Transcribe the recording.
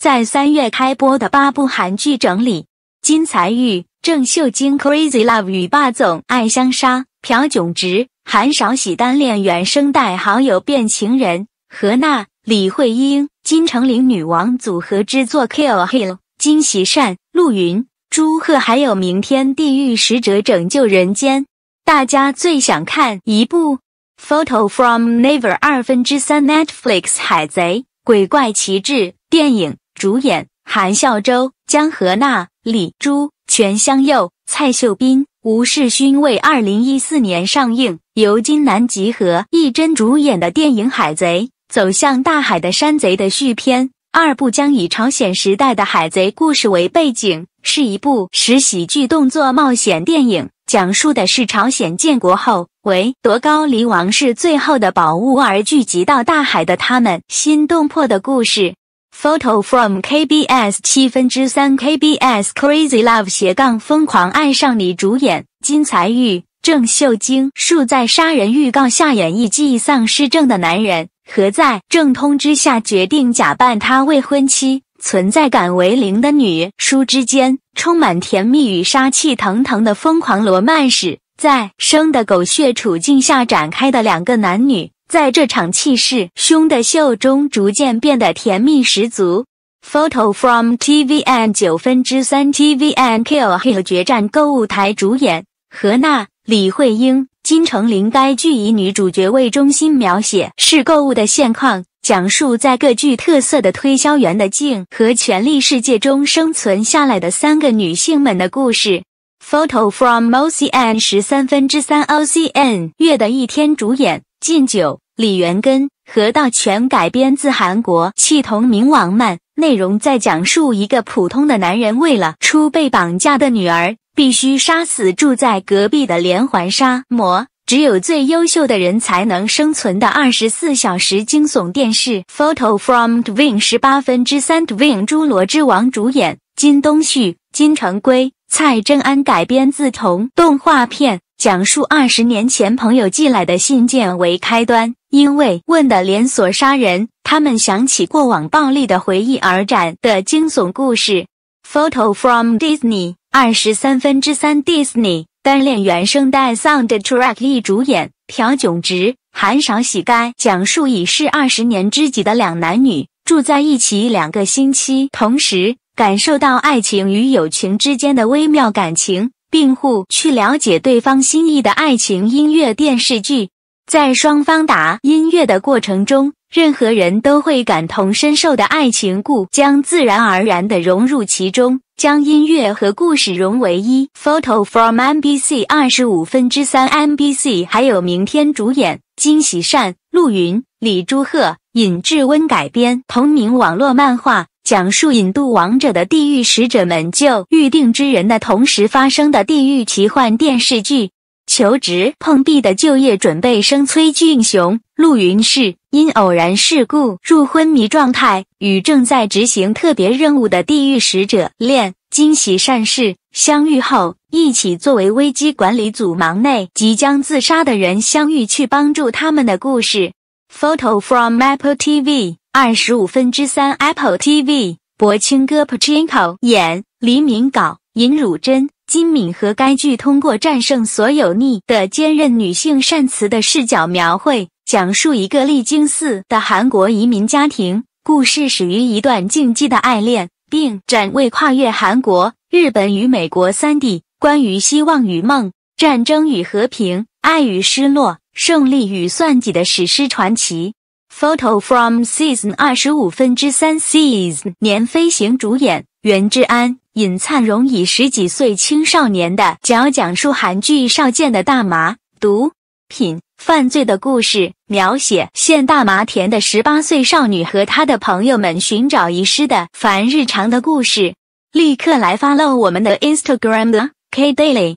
在三月开播的八部韩剧整理：金财玉、郑秀晶《Crazy Love》与霸总爱相杀；朴炯植、韩韶喜单恋原声带好友变情人；何娜、李慧英、金成玲女王组合之作《Kill Kill》；金喜善、陆云、朱贺还有明天地狱使者拯救人间。大家最想看一部？Photo from n e v e r 二分之三 Netflix 海贼、鬼怪、奇志电影。主演韩孝周、江河娜、李洙、全香佑、蔡秀彬、吴世勋为二零一四年上映，由金南吉和易珍主演的电影《海贼：走向大海的山贼》的续篇。二部将以朝鲜时代的海贼故事为背景，是一部使喜剧、动作、冒险电影，讲述的是朝鲜建国后为夺高丽王室最后的宝物而聚集到大海的他们，心动魄的故事。Photo from KBS 七分之三 KBS Crazy Love 斜杠疯狂爱上你主演金财玉、郑秀晶树在杀人预告下演绎记忆丧失症的男人何在正通知下决定假扮他未婚妻存在感为零的女书之间充满甜蜜与杀气腾腾的疯狂罗曼史在生的狗血处境下展开的两个男女。在这场气势汹的秀中，逐渐变得甜蜜十足。Photo from TVN 九分之三 TVN Kill h i l l 决战购物台主演何娜、李慧英、金成林。该剧以女主角为中心描写是购物的现况，讲述在各具特色的推销员的境和权力世界中生存下来的三个女性们的故事。Photo from OCN 十三分之三 OCN 月的一天主演。《禁酒》李元根、何道全改编自韩国《弃童冥王漫，内容在讲述一个普通的男人为了出被绑架的女儿，必须杀死住在隔壁的连环杀魔。只有最优秀的人才能生存的二十四小时惊悚电视。Photo from Dwing 十八分之三 Dwing 侏罗之王主演金东旭、金成圭、蔡正安改编自同动画片。讲述二十年前朋友寄来的信件为开端，因为问的连锁杀人，他们想起过往暴力的回忆而展的惊悚故事。Photo from Disney，二十三分之三 Disney，单恋原声带 Soundtrack 主演朴炯植、韩韶喜该讲述已是二十年知己的两男女住在一起两个星期，同时感受到爱情与友情之间的微妙感情。并互去了解对方心意的爱情音乐电视剧，在双方打音乐的过程中，任何人都会感同身受的爱情故将自然而然的融入其中，将音乐和故事融为一 Photo from NBC，二十五分之三，NBC 还有明天主演金喜善、陆云、李朱赫、尹志温改编同名网络漫画。讲述引渡王者的地狱使者们救预定之人的同时发生的地狱奇幻电视剧。求职碰壁的就业准备生崔俊雄、陆云世因偶然事故入昏迷状态，与正在执行特别任务的地狱使者练惊喜善事相遇后，一起作为危机管理组忙内，即将自杀的人相遇，去帮助他们的故事。Photo from Apple TV。二十五分之三 Apple TV《博清歌》Pachinko，演黎明稿，尹汝贞、金敏和。该剧通过战胜所有逆的坚韧女性善慈的视角描绘，讲述一个历经四的韩国移民家庭故事，始于一段禁忌的爱恋，并展为跨越韩国、日本与美国三地，关于希望与梦、战争与和平、爱与失落、胜利与算计的史诗传奇。Photo from season 二十五分之三 season 年飞行主演袁志安尹灿荣以十几岁青少年的脚讲述韩剧少见的大麻毒品犯罪的故事，描写现大麻田的十八岁少女和她的朋友们寻找遗失的凡日常的故事。立刻来发 w 我们的 Instagram K Daily。